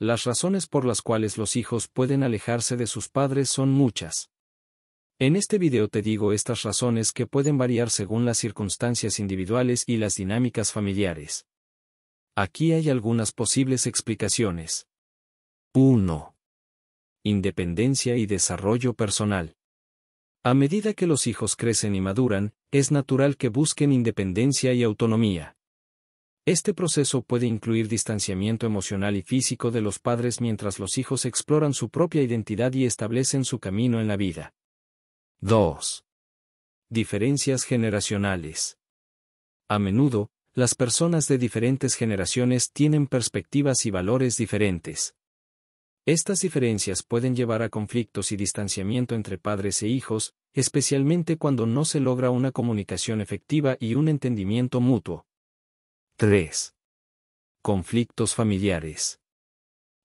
Las razones por las cuales los hijos pueden alejarse de sus padres son muchas. En este video te digo estas razones que pueden variar según las circunstancias individuales y las dinámicas familiares. Aquí hay algunas posibles explicaciones. 1. Independencia y desarrollo personal. A medida que los hijos crecen y maduran, es natural que busquen independencia y autonomía. Este proceso puede incluir distanciamiento emocional y físico de los padres mientras los hijos exploran su propia identidad y establecen su camino en la vida. 2. Diferencias generacionales. A menudo, las personas de diferentes generaciones tienen perspectivas y valores diferentes. Estas diferencias pueden llevar a conflictos y distanciamiento entre padres e hijos, especialmente cuando no se logra una comunicación efectiva y un entendimiento mutuo. 3. Conflictos familiares.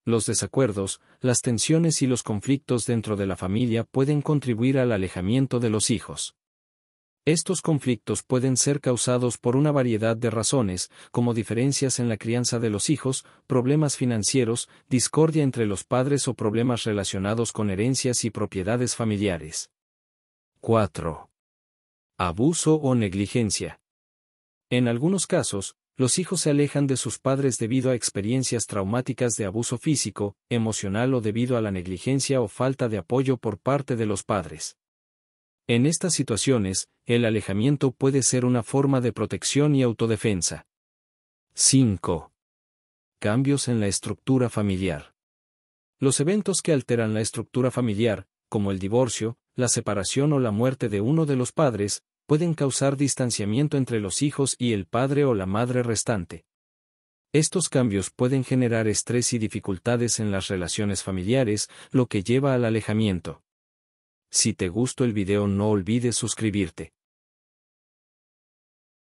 Los desacuerdos, las tensiones y los conflictos dentro de la familia pueden contribuir al alejamiento de los hijos. Estos conflictos pueden ser causados por una variedad de razones, como diferencias en la crianza de los hijos, problemas financieros, discordia entre los padres o problemas relacionados con herencias y propiedades familiares. 4. Abuso o negligencia. En algunos casos, los hijos se alejan de sus padres debido a experiencias traumáticas de abuso físico, emocional o debido a la negligencia o falta de apoyo por parte de los padres. En estas situaciones, el alejamiento puede ser una forma de protección y autodefensa. 5. Cambios en la estructura familiar. Los eventos que alteran la estructura familiar, como el divorcio, la separación o la muerte de uno de los padres, pueden causar distanciamiento entre los hijos y el padre o la madre restante. Estos cambios pueden generar estrés y dificultades en las relaciones familiares, lo que lleva al alejamiento. Si te gustó el video no olvides suscribirte.